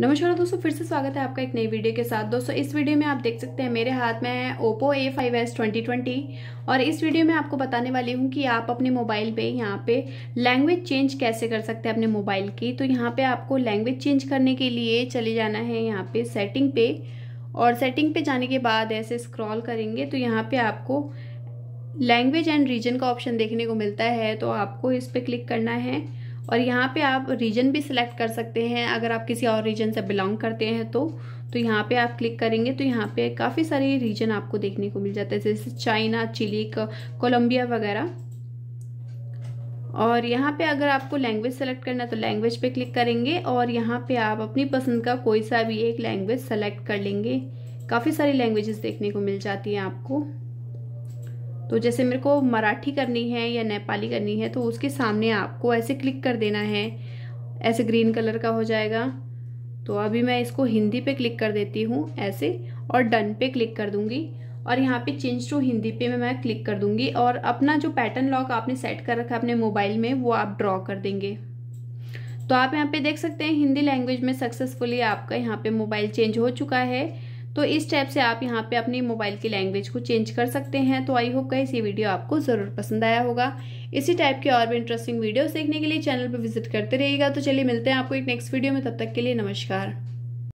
नमस्कार दोस्तों फिर से स्वागत है आपका एक नई वीडियो के साथ दोस्तों इस वीडियो में आप देख सकते हैं मेरे हाथ में है Oppo A five S twenty twenty और इस वीडियो में आपको बताने वाली हूँ कि आप अपने मोबाइल पे यहाँ पे लैंग्वेज चेंज कैसे कर सकते हैं अपने मोबाइल की तो यहाँ पे आपको लैंग्वेज चेंज करने के लिए चले जाना है यहाँ पे सेटिंग पे और सेटिंग पे जाने के बाद ऐसे स्क्रॉल करेंगे तो यहाँ पे आपको लैंग्वेज एंड रीजन का ऑप्शन देखने को मिलता है तो आपको इस पर क्लिक करना है और यहाँ पे आप रीजन भी सिलेक्ट कर सकते हैं अगर आप किसी और रीजन से बिलोंग करते हैं तो तो यहाँ पे आप क्लिक करेंगे तो यहाँ पे काफ़ी सारे रीजन आपको देखने को मिल जाते हैं जैसे चाइना चिली कोलंबिया वगैरह और यहाँ पे अगर आपको लैंग्वेज सेलेक्ट करना है तो लैंग्वेज पे क्लिक करेंगे और यहाँ पे आप अपनी पसंद का कोई सा भी एक लैंग्वेज सेलेक्ट कर लेंगे काफ़ी सारी लैंग्वेजेस देखने को मिल जाती हैं आपको तो जैसे मेरे को मराठी करनी है या नेपाली करनी है तो उसके सामने आपको ऐसे क्लिक कर देना है ऐसे ग्रीन कलर का हो जाएगा तो अभी मैं इसको हिंदी पे क्लिक कर देती हूँ ऐसे और डन पे क्लिक कर दूंगी और यहाँ पे चेंज टू हिंदी पे मैं क्लिक कर दूंगी और अपना जो पैटर्न लॉक आपने सेट कर रखा है अपने मोबाइल में वो आप ड्रॉ कर देंगे तो आप यहाँ पे देख सकते हैं हिंदी लैंग्वेज में सक्सेसफुली आपका यहाँ पे मोबाइल चेंज हो चुका है तो इस टाइप से आप यहाँ पे अपने मोबाइल की लैंग्वेज को चेंज कर सकते हैं तो आई होप कहीं ये वीडियो आपको ज़रूर पसंद आया होगा इसी टाइप के और भी इंटरेस्टिंग वीडियोस देखने के लिए चैनल पर विजिट करते रहिएगा तो चलिए मिलते हैं आपको एक नेक्स्ट वीडियो में तब तक के लिए नमस्कार